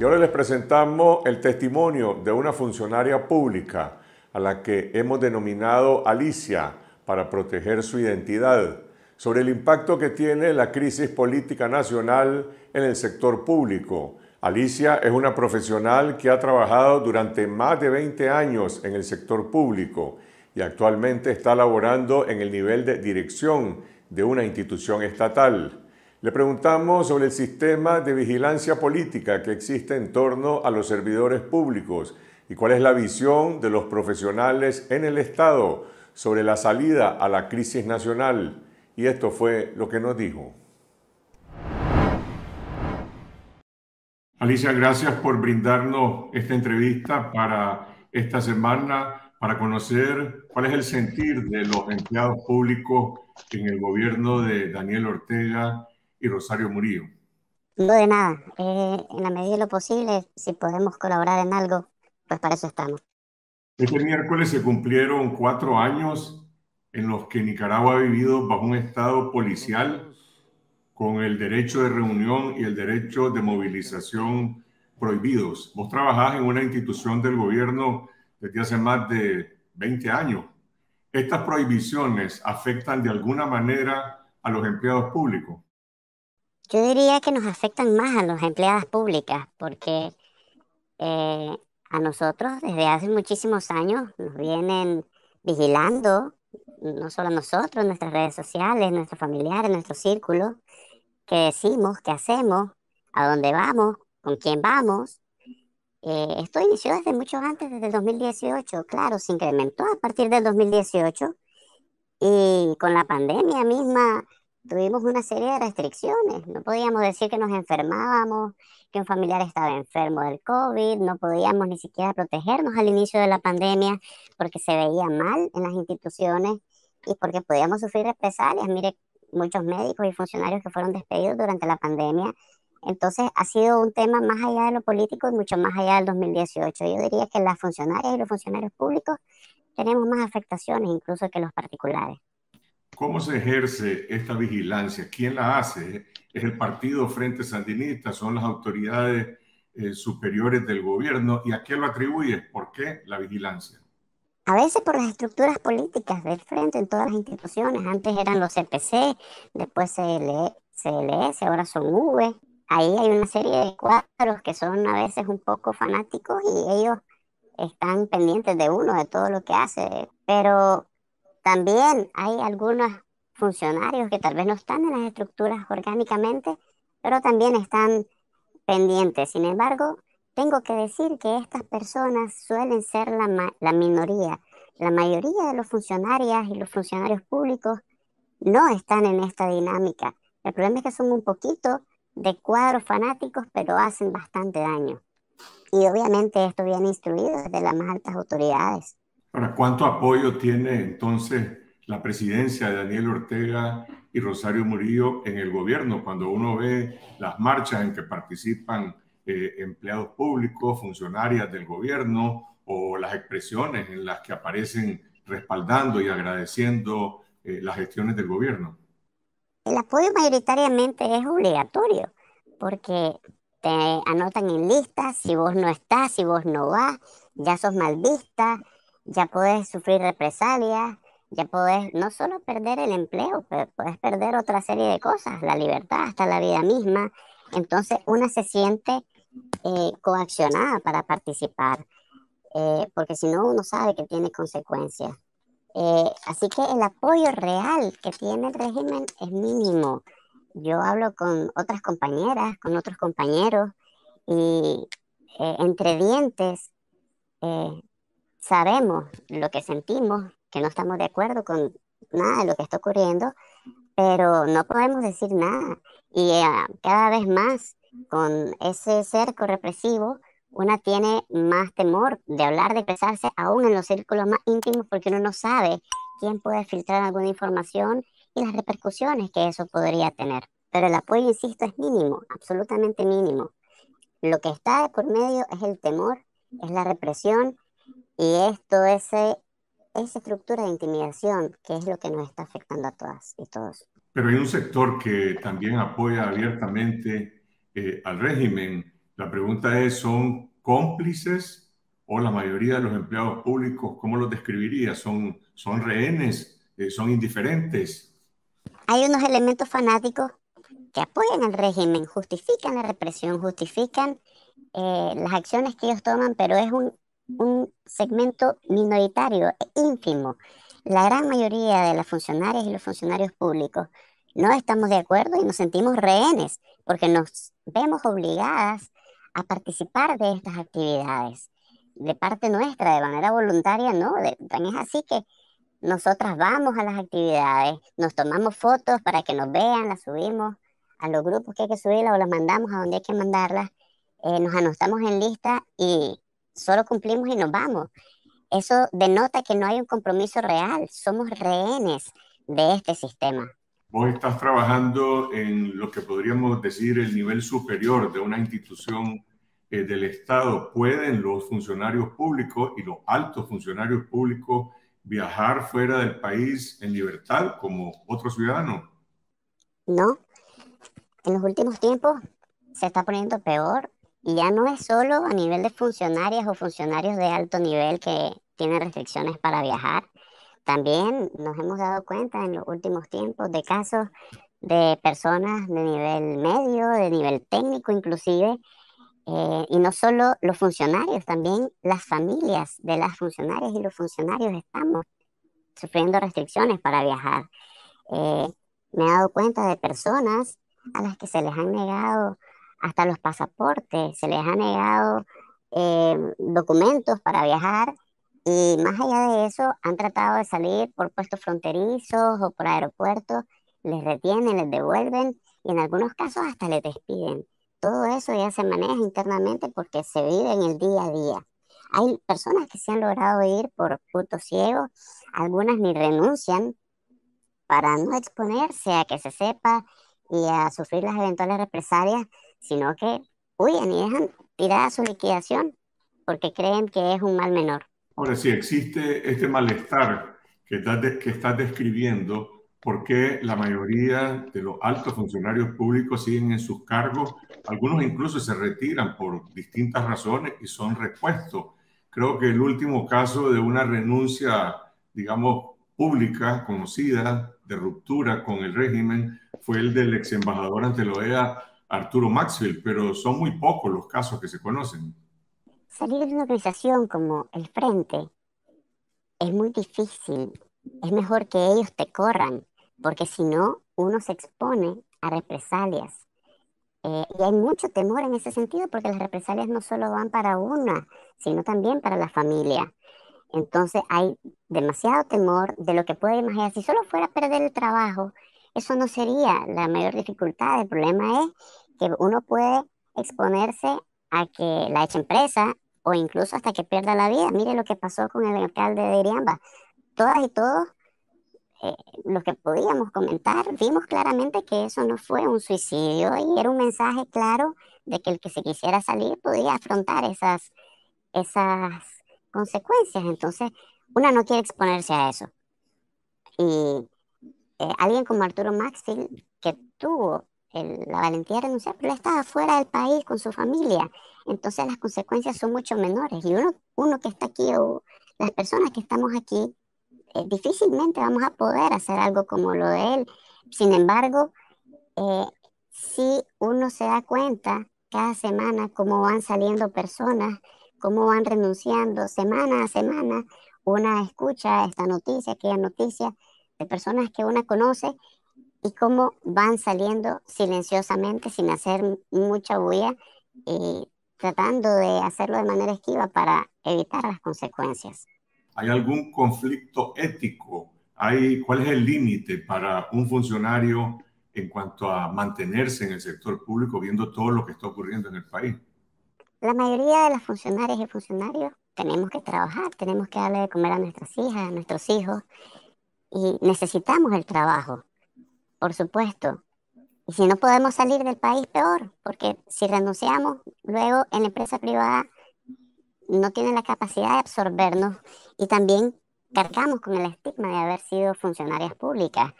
Y ahora les presentamos el testimonio de una funcionaria pública a la que hemos denominado Alicia para proteger su identidad, sobre el impacto que tiene la crisis política nacional en el sector público. Alicia es una profesional que ha trabajado durante más de 20 años en el sector público y actualmente está laborando en el nivel de dirección de una institución estatal. Le preguntamos sobre el sistema de vigilancia política que existe en torno a los servidores públicos y cuál es la visión de los profesionales en el Estado sobre la salida a la crisis nacional. Y esto fue lo que nos dijo. Alicia, gracias por brindarnos esta entrevista para esta semana, para conocer cuál es el sentir de los empleados públicos en el gobierno de Daniel Ortega y Rosario Murillo. No de nada, eh, en la medida de lo posible, si podemos colaborar en algo, pues para eso estamos. Este miércoles se cumplieron cuatro años en los que Nicaragua ha vivido bajo un estado policial con el derecho de reunión y el derecho de movilización prohibidos. Vos trabajás en una institución del gobierno desde hace más de 20 años. ¿Estas prohibiciones afectan de alguna manera a los empleados públicos? Yo diría que nos afectan más a las empleadas públicas porque eh, a nosotros desde hace muchísimos años nos vienen vigilando, no solo a nosotros, nuestras redes sociales, nuestros familiares, nuestro círculo, qué decimos, qué hacemos, a dónde vamos, con quién vamos. Eh, esto inició desde mucho antes, desde el 2018, claro, se incrementó a partir del 2018 y con la pandemia misma tuvimos una serie de restricciones. No podíamos decir que nos enfermábamos, que un familiar estaba enfermo del COVID, no podíamos ni siquiera protegernos al inicio de la pandemia porque se veía mal en las instituciones y porque podíamos sufrir represalias. Mire, muchos médicos y funcionarios que fueron despedidos durante la pandemia. Entonces ha sido un tema más allá de lo político y mucho más allá del 2018. Yo diría que las funcionarias y los funcionarios públicos tenemos más afectaciones incluso que los particulares. ¿Cómo se ejerce esta vigilancia? ¿Quién la hace? ¿Es el partido Frente Sandinista? ¿Son las autoridades eh, superiores del gobierno? ¿Y a qué lo atribuye? ¿Por qué la vigilancia? A veces por las estructuras políticas del frente en todas las instituciones. Antes eran los CPC, después CLS, e, ahora son V. Ahí hay una serie de cuadros que son a veces un poco fanáticos y ellos están pendientes de uno, de todo lo que hace. Pero también hay algunos funcionarios que tal vez no están en las estructuras orgánicamente, pero también están pendientes. Sin embargo, tengo que decir que estas personas suelen ser la, minoría. La mayoría de los funcionarios y los funcionarios públicos no están en esta dinámica. El problema es que son un poquito de cuadros fanáticos, pero hacen bastante daño. Y obviamente esto viene instruido desde las más altas autoridades. Ahora, ¿cuánto apoyo tiene entonces la presidencia de Daniel Ortega y Rosario Murillo en el gobierno? Cuando uno ve las marchas en que participan eh, empleados públicos, funcionarias del gobierno o las expresiones en las que aparecen respaldando y agradeciendo eh, las gestiones del gobierno. El apoyo mayoritariamente es obligatorio porque te anotan en listas, si vos no estás, si vos no vas, ya sos mal vista, ya puedes sufrir represalias, ya puedes no solo perder el empleo, pero puedes perder otra serie de cosas, la libertad, hasta la vida misma. Entonces una se siente eh, coaccionada para participar, eh, porque si no uno sabe que tiene consecuencias. Eh, así que el apoyo real que tiene el régimen es mínimo. Yo hablo con otras compañeras, con otros compañeros, y entre dientes sabemos lo que sentimos, que no estamos de acuerdo con nada de lo que está ocurriendo, pero no podemos decir nada. Y eh, cada vez más, con ese cerco represivo, una tiene más temor de hablar, de expresarse, aún en los círculos más íntimos, porque uno no sabe quién puede filtrar alguna información y las repercusiones que eso podría tener. Pero el apoyo, insisto, es mínimo, absolutamente mínimo. Lo que está por medio es el temor, es la represión y esto, es esa estructura de intimidación, que es lo que nos está afectando a todas y todos. Pero hay un sector que también apoya abiertamente eh, al régimen. La pregunta es, ¿son cómplices o la mayoría de los empleados públicos, cómo los describiría? ¿Son, son rehenes? Eh, ¿Son indiferentes? Hay unos elementos fanáticos que apoyan al régimen, justifican la represión, justifican eh, las acciones que ellos toman, pero es un un segmento minoritario e ínfimo. La gran mayoría de las funcionarias y los funcionarios públicos no estamos de acuerdo y nos sentimos rehenes porque nos vemos obligadas a participar de estas actividades de parte nuestra, de manera voluntaria, no. también es así que nosotras vamos a las actividades, nos tomamos fotos para que nos vean, las subimos a los grupos que hay que subirlas o las mandamos a donde hay que mandarlas, eh, nos anotamos en lista y solo cumplimos y nos vamos. Eso denota que no hay un compromiso real, somos rehenes de este sistema. Vos estás trabajando en lo que podríamos decir el nivel superior de una institución eh, del Estado. ¿Pueden los funcionarios públicos y los altos funcionarios públicos viajar fuera del país en libertad como otros ciudadanos? No. En los últimos tiempos se está poniendo peor y ya no es solo a nivel de funcionarias o funcionarios de alto nivel que tienen restricciones para viajar. También nos hemos dado cuenta en los últimos tiempos de casos de personas de nivel medio, de nivel técnico inclusive, eh, y no solo los funcionarios, también las familias de las funcionarias y los funcionarios estamos sufriendo restricciones para viajar. Eh, me he dado cuenta de personas a las que se les han negado hasta los pasaportes, se les ha negado eh, documentos para viajar y más allá de eso han tratado de salir por puestos fronterizos o por aeropuertos, les retienen, les devuelven y en algunos casos hasta les despiden. Todo eso ya se maneja internamente porque se vive en el día a día. Hay personas que se han logrado ir por puto ciego, algunas ni renuncian para no exponerse a que se sepa y a sufrir las eventuales represalias sino que huyen y dejan tirada su liquidación porque creen que es un mal menor. Ahora, si existe este malestar que estás, describiendo, ¿por qué la mayoría de los altos funcionarios públicos siguen en sus cargos? Algunos incluso se retiran por distintas razones y son repuestos. Creo que el último caso de una renuncia, digamos, pública, conocida, de ruptura con el régimen, fue el del ex embajador ante la OEA, Arturo Maxwell, pero son muy pocos los casos que se conocen. Salir de una organización como el Frente es muy difícil. Es mejor que ellos te corran, porque si no, uno se expone a represalias. Eh, y hay mucho temor en ese sentido, porque las represalias no solo van para una, sino también para la familia. Entonces hay demasiado temor de lo que puede imaginar. Si solo fuera perder el trabajo, eso no sería la mayor dificultad. El problema es que uno puede exponerse a que la echen presa o incluso hasta que pierda la vida. Mire lo que pasó con el alcalde de Iriamba. Todas y todos eh, los que podíamos comentar, vimos claramente que eso no fue un suicidio y era un mensaje claro de que el que se quisiera salir podía afrontar esas, esas consecuencias. Entonces, una no quiere exponerse a eso. Y eh, alguien como Arturo Maxil, que tuvo la valentía de renunciar, pero estaba fuera del país con su familia. Entonces las consecuencias son mucho menores. Y uno, que está aquí o las personas que estamos aquí, eh, difícilmente vamos a poder hacer algo como lo de él. Sin embargo, eh, si uno se da cuenta cada semana cómo van saliendo personas, cómo van renunciando semana a semana, una escucha esta noticia, aquella noticia, de personas que una conoce y cómo van saliendo silenciosamente sin hacer mucha bulla y eh, tratando de hacerlo de manera esquiva para evitar las consecuencias. ¿Hay algún conflicto ético? ¿Hay, ¿Cuál es el límite para un funcionario en cuanto a mantenerse en el sector público viendo todo lo que está ocurriendo en el país? La mayoría de los funcionarios y funcionarios tenemos que trabajar, tenemos que darle de comer a nuestras hijas, a nuestros hijos, y necesitamos el trabajo, por supuesto. Y si no podemos salir del país, peor, porque si renunciamos, luego en la empresa privada no tienen la capacidad de absorbernos y también cargamos con el estigma de haber sido funcionarias públicas.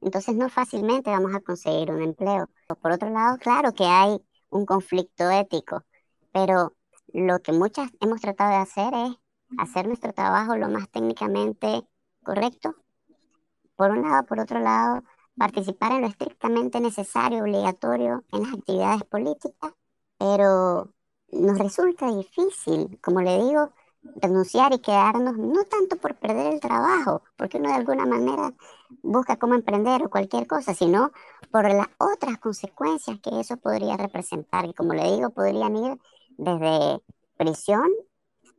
Entonces no fácilmente vamos a conseguir un empleo. Por otro lado, claro que hay un conflicto ético, pero lo que muchas hemos tratado de hacer es hacer nuestro trabajo lo más técnicamente correcto por un lado, por otro lado, participar en lo estrictamente necesario, obligatorio en las actividades políticas, pero nos resulta difícil, como le digo, renunciar y quedarnos no tanto por perder el trabajo, porque uno de alguna manera busca cómo emprender o cualquier cosa, sino por las otras consecuencias que eso podría representar, que como le digo, podrían ir desde prisión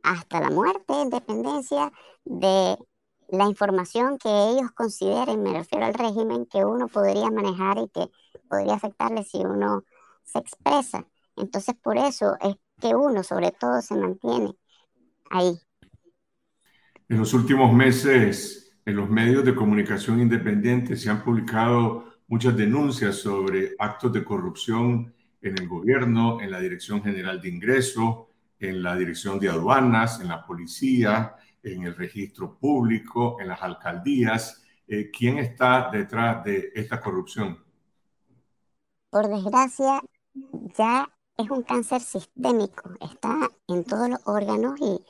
hasta la muerte, independencia, de la información que ellos consideren, me refiero al régimen que uno podría manejar y que podría afectarle si uno se expresa. Entonces por eso es que uno sobre todo se mantiene ahí. En los últimos meses, en los medios de comunicación independientes se han publicado muchas denuncias sobre actos de corrupción en el gobierno, en la Dirección General de Ingreso, en la Dirección de Aduanas, en la policía, en el registro público, en las alcaldías. Eh, ¿Quién está detrás de esta corrupción? Por desgracia, ya es un cáncer sistémico, está en todos los órganos y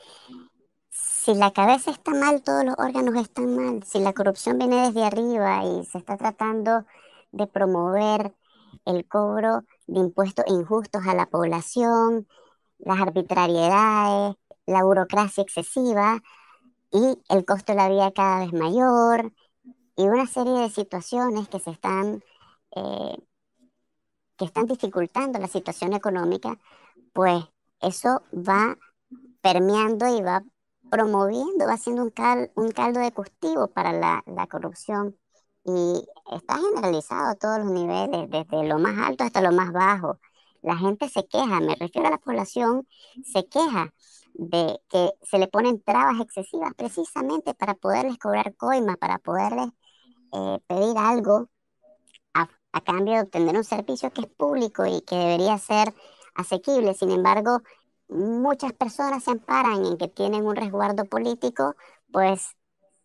si la cabeza está mal, todos los órganos están mal. Si la corrupción viene desde arriba y se está tratando de promover el cobro de impuestos injustos a la población, las arbitrariedades, la burocracia excesiva, y el costo de la vida cada vez mayor y una serie de situaciones que se están eh, que están dificultando la situación económica, pues eso va permeando y va promoviendo, va siendo un, un caldo de cultivo para la, la, corrupción y está generalizado a todos los niveles, desde lo más alto hasta lo más bajo. La gente se queja, me refiero a la población, se queja de que se le ponen trabas excesivas precisamente para poderles cobrar coima, para poderles eh, pedir algo a, cambio de obtener un servicio que es público y que debería ser asequible. Sin embargo, muchas personas se amparan en que tienen un resguardo político, pues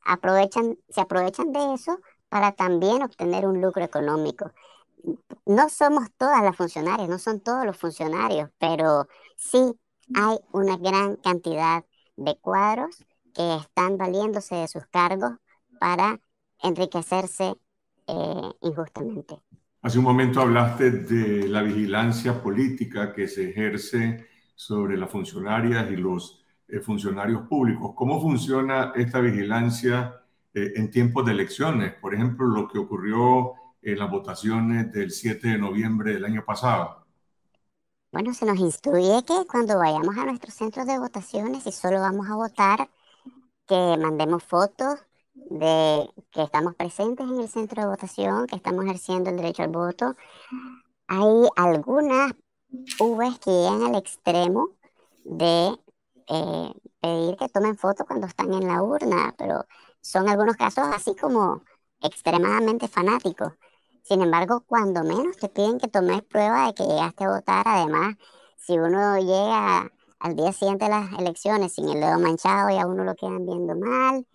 aprovechan, se aprovechan de eso para también obtener un lucro económico. No somos todas las funcionarias, no son todos los funcionarios, pero sí hay una gran cantidad de cuadros que están valiéndose de sus cargos para enriquecerse eh, injustamente. Hace un momento hablaste de la vigilancia política que se ejerce sobre las funcionarias y los eh, funcionarios públicos. ¿Cómo funciona esta vigilancia eh, en tiempos de elecciones? Por ejemplo, lo que ocurrió en las votaciones del 7 de noviembre del año pasado. Bueno, se nos instruye que cuando vayamos a nuestros centros de votaciones y solo vamos a votar, que mandemos fotos de que estamos presentes en el centro de votación, que estamos ejerciendo el derecho al voto. Hay algunas UVs que llegan al extremo de eh, pedir que tomen fotos cuando están en la urna, pero son algunos casos así como extremadamente fanáticos. Sin embargo, cuando menos te piden que tomes prueba de que llegaste a votar, además, si uno llega al día siguiente de las elecciones sin el dedo manchado, ya uno lo quedan viendo mal.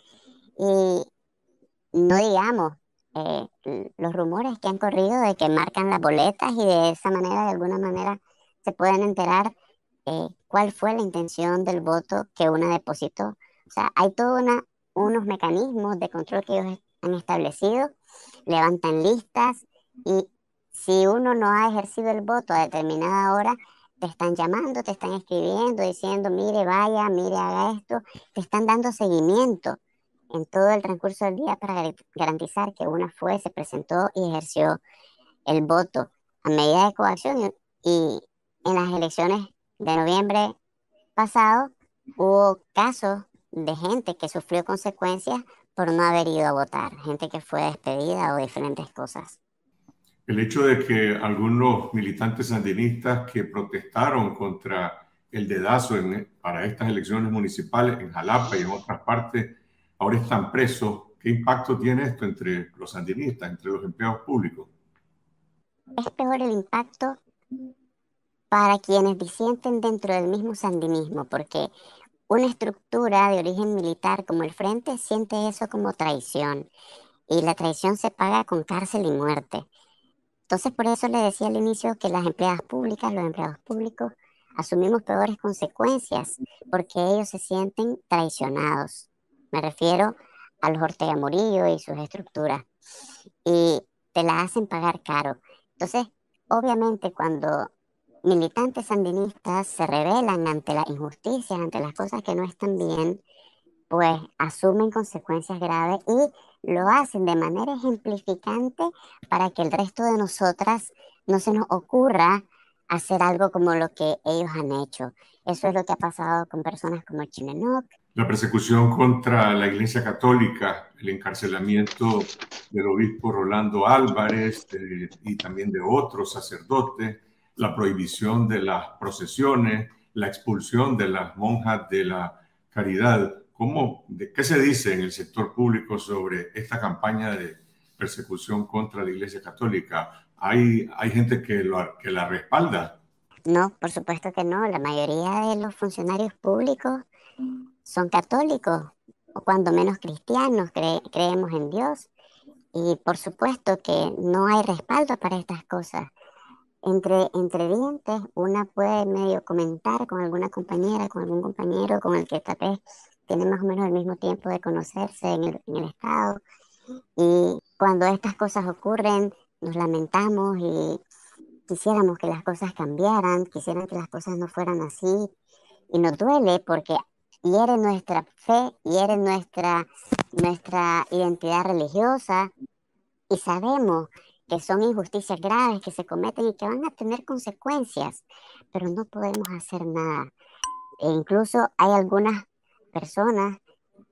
Y no digamos eh, los rumores que han corrido de que marcan las boletas y de esa manera, de alguna manera, se pueden enterar eh, cuál fue la intención del voto que una depositó. O sea, hay todos unos mecanismos de control que ellos han establecido levantan listas y si uno no ha ejercido el voto a determinada hora, te están llamando, te están escribiendo, diciendo, mire, vaya, mire, haga esto, te están dando seguimiento en todo el transcurso del día para garantizar que uno fue, se presentó y ejerció el voto a medida de coacción y en las elecciones de noviembre pasado hubo casos de gente que sufrió consecuencias por no haber ido a votar, gente que fue despedida o diferentes cosas. El hecho de que algunos militantes sandinistas que protestaron contra el dedazo para estas elecciones municipales en Jalapa y en otras partes ahora están presos, ¿qué impacto tiene esto entre los sandinistas, entre los empleados públicos? Es peor el impacto para quienes disienten dentro del mismo sandinismo, porque una estructura de origen militar como el Frente siente eso como traición y la traición se paga con cárcel y muerte. Entonces por eso le decía al inicio que las empleadas públicas, los empleados públicos, asumimos peores consecuencias porque ellos se sienten traicionados. Me refiero a los Ortega Morillo y sus estructuras. Y te la hacen pagar caro. Entonces, obviamente cuando militantes sandinistas se rebelan ante la injusticia, ante las cosas que no están bien, pues asumen consecuencias graves y lo hacen de manera ejemplificante para que el resto de nosotras no se nos ocurra hacer algo como lo que ellos han hecho. Eso es lo que ha pasado con personas como Chimenoc. La persecución contra la Iglesia Católica, el encarcelamiento del obispo Rolando Álvarez eh, y también de otros sacerdotes, la prohibición de las procesiones, la expulsión de las monjas de la caridad. ¿Cómo, ¿Qué se dice en el sector público sobre esta campaña de persecución contra la Iglesia Católica? ¿Hay, hay gente que, que la respalda? No, por supuesto que no. La mayoría de los funcionarios públicos son católicos, o cuando menos cristianos, creemos en Dios. Y por supuesto que no hay respaldo para estas cosas entre, dientes, una puede medio comentar con alguna compañera, con algún compañero con el que tal vez tiene más o menos el mismo tiempo de conocerse en el, estado. Y cuando estas cosas ocurren, nos lamentamos y quisiéramos que las cosas cambiaran, quisieran que las cosas no fueran así. Y nos duele porque hiere nuestra fe, hiere nuestra, nuestra identidad religiosa. Y sabemos que son injusticias graves que se cometen y que van a tener consecuencias, pero no podemos hacer nada. E incluso hay algunas personas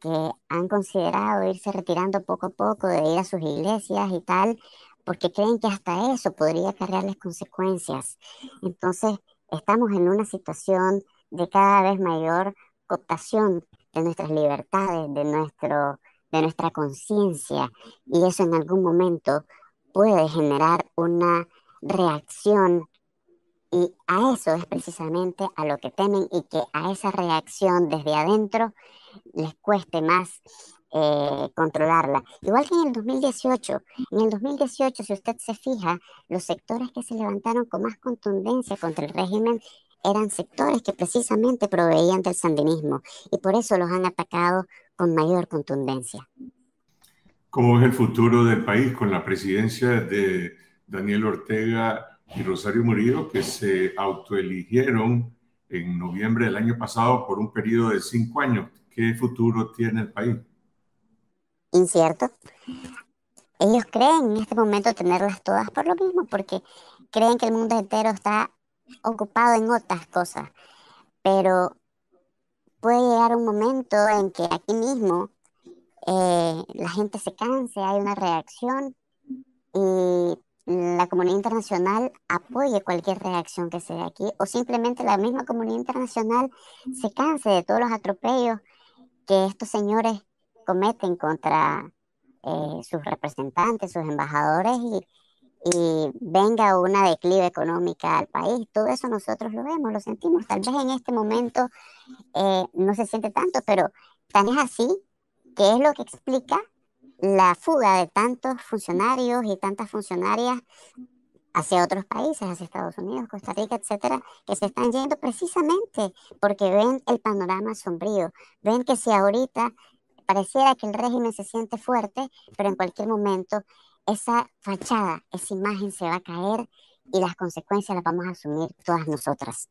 que han considerado irse retirando poco a poco de ir a sus iglesias y tal, porque creen que hasta eso podría cargarles consecuencias. Entonces, estamos en una situación de cada vez mayor cooptación de nuestras libertades, de, nuestro, de nuestra conciencia, y eso en algún momento puede generar una reacción y a eso es precisamente a lo que temen y que a esa reacción desde adentro les cueste más eh, controlarla. Igual que en el 2018, en el 2018 si usted se fija, los sectores que se levantaron con más contundencia contra el régimen eran sectores que precisamente proveían del sandinismo y por eso los han atacado con mayor contundencia. ¿Cómo es el futuro del país con la presidencia de Daniel Ortega y Rosario Murillo, que se autoeligieron en noviembre del año pasado por un periodo de cinco años? ¿Qué futuro tiene el país? Incierto. Ellos creen en este momento tenerlas todas por lo mismo, porque creen que el mundo entero está ocupado en otras cosas. Pero puede llegar un momento en que aquí mismo eh, la gente se canse, hay una reacción y la comunidad internacional apoye cualquier reacción que se dé aquí o simplemente la misma comunidad internacional se canse de todos los atropellos que estos señores cometen contra eh, sus representantes, sus embajadores y, y venga una declive económica al país. Todo eso nosotros lo vemos, lo sentimos. Tal vez en este momento eh, no se siente tanto, pero tan es así que es lo que explica la fuga de tantos funcionarios y tantas funcionarias hacia otros países, hacia Estados Unidos, Costa Rica, etcétera, que se están yendo precisamente porque ven el panorama sombrío, ven que si ahorita pareciera que el régimen se siente fuerte, pero en cualquier momento esa fachada, esa imagen se va a caer y las consecuencias las vamos a asumir todas nosotras.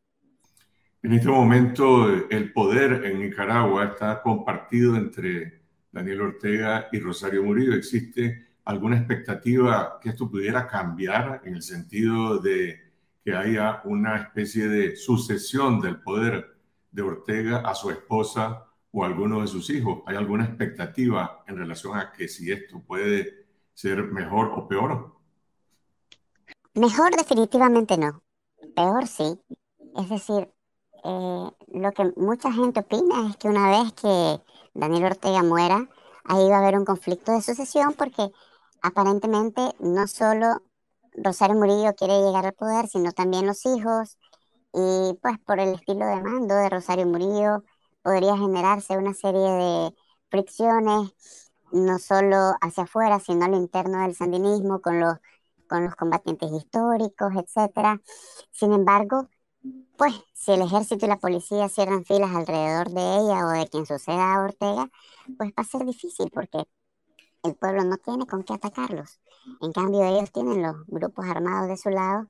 En este momento eh, el poder en Nicaragua está compartido entre Daniel Ortega y Rosario Murillo. ¿Existe alguna expectativa que esto pudiera cambiar en el sentido de que haya una especie de sucesión del poder de Ortega a su esposa o a alguno de sus hijos? ¿Hay alguna expectativa en relación a que si esto puede ser mejor o peor? Mejor definitivamente no. Peor sí. Es decir, eh, lo que mucha gente opina es que una vez que Daniel Ortega Muera, ahí va a haber un conflicto de sucesión porque aparentemente no solo Rosario Murillo quiere llegar al poder, sino también los hijos, y pues por el estilo de mando de Rosario Murillo podría generarse una serie de fricciones, no solo hacia afuera, sino al interno del sandinismo, con los, con los combatientes históricos, etcétera... Sin embargo, pues si el ejército y la policía cierran filas alrededor de ella o de quien suceda a Ortega, pues va a ser difícil porque el pueblo no tiene con qué atacarlos. En cambio, ellos tienen los grupos armados de su lado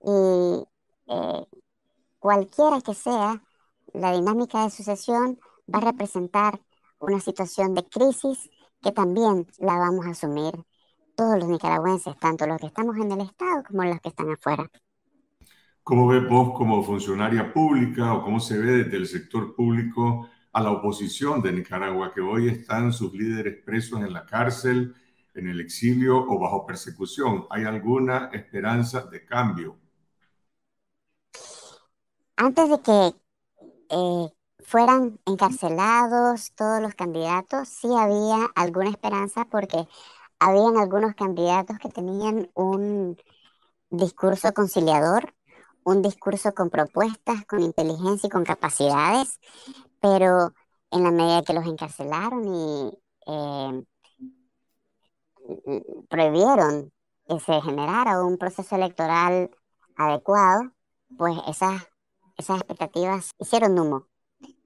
y eh, cualquiera que sea la dinámica de sucesión va a representar una situación de crisis que también la vamos a asumir todos los nicaragüenses, tanto los que estamos en el Estado como los que están afuera. ¿Cómo ves vos como funcionaria pública o cómo se ve desde el sector público a la oposición de Nicaragua, que hoy están sus líderes presos en la cárcel, en el exilio o bajo persecución? ¿Hay alguna esperanza de cambio? Antes de que eh, fueran encarcelados todos los candidatos, sí había alguna esperanza porque habían algunos candidatos que tenían un discurso conciliador un discurso con propuestas, con inteligencia y con capacidades, pero en la medida que los encarcelaron y eh, prohibieron que se generara un proceso electoral adecuado, pues esas, esas expectativas hicieron humo.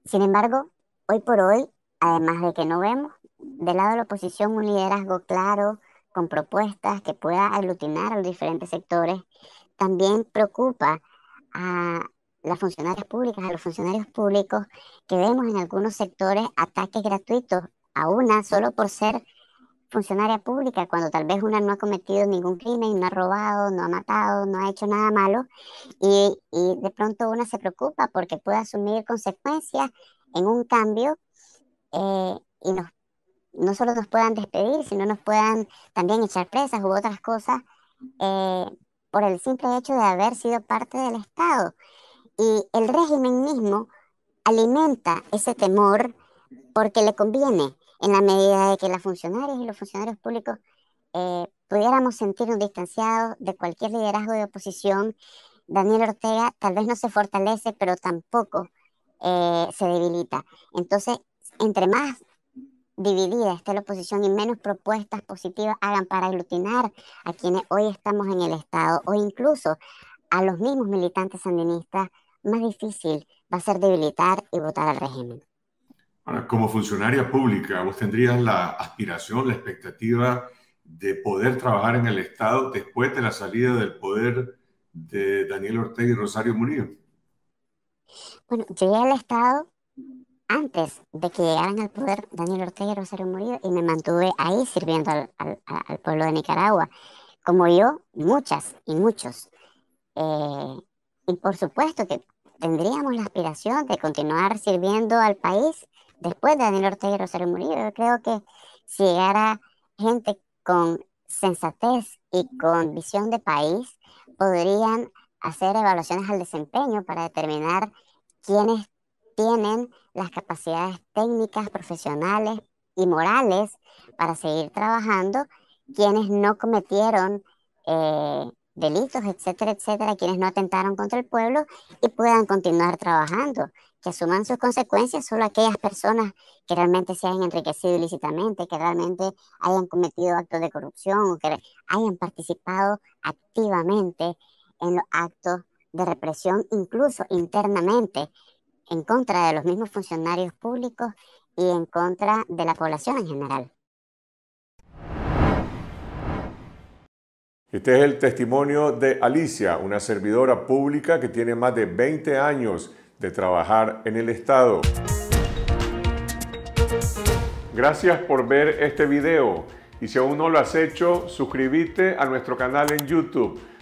Sin embargo, hoy por hoy, además de que no vemos del lado de la oposición un liderazgo claro, con propuestas que pueda aglutinar a los diferentes sectores, también preocupa a las funcionarias públicas, a los funcionarios públicos, que vemos en algunos sectores ataques gratuitos a una solo por ser funcionaria pública, cuando tal vez una no ha cometido ningún crimen, no ha robado, no ha matado, no ha hecho nada malo, y, de pronto una se preocupa porque puede asumir consecuencias en un cambio eh, y nos, no solo nos puedan despedir, sino nos puedan también echar presas u otras cosas. Eh, por el simple hecho de haber sido parte del Estado. Y el régimen mismo alimenta ese temor porque le conviene en la medida de que las funcionarias y los funcionarios públicos eh, pudiéramos sentirnos distanciados de cualquier liderazgo de oposición. Daniel Ortega tal vez no se fortalece, pero tampoco eh, se debilita. Entonces, entre más dividida esté la oposición y menos propuestas positivas hagan para aglutinar a quienes hoy estamos en el Estado o incluso a los mismos militantes sandinistas, más difícil va a ser debilitar y votar al régimen. como funcionaria pública, vos tendrías la aspiración, la expectativa de poder trabajar en el Estado después de la salida del poder de Daniel Ortega y Rosario Murillo. Bueno, llegué al Estado antes de que llegaran al poder Daniel Ortega y Rosario Murillo y me mantuve ahí sirviendo al, pueblo de Nicaragua, como yo, muchas y muchos. Eh, y por supuesto que tendríamos la aspiración de continuar sirviendo al país después de Daniel Ortega y Rosario Murillo. Yo creo que si llegara gente con sensatez y con visión de país, podrían hacer evaluaciones al desempeño para determinar quiénes tienen las capacidades técnicas, profesionales y morales para seguir trabajando, quienes no cometieron eh, delitos, etcétera, etcétera, quienes no atentaron contra el pueblo y puedan continuar trabajando, que asuman sus consecuencias solo aquellas personas que realmente se hayan enriquecido ilícitamente, que realmente hayan cometido actos de corrupción o que hayan participado activamente en los actos de represión, incluso internamente en contra de los mismos funcionarios públicos y en contra de la población en general. Este es el testimonio de Alicia, una servidora pública que tiene más de 20 años de trabajar en el Estado. Gracias por ver este video y si aún no lo has hecho, suscríbete a nuestro canal en YouTube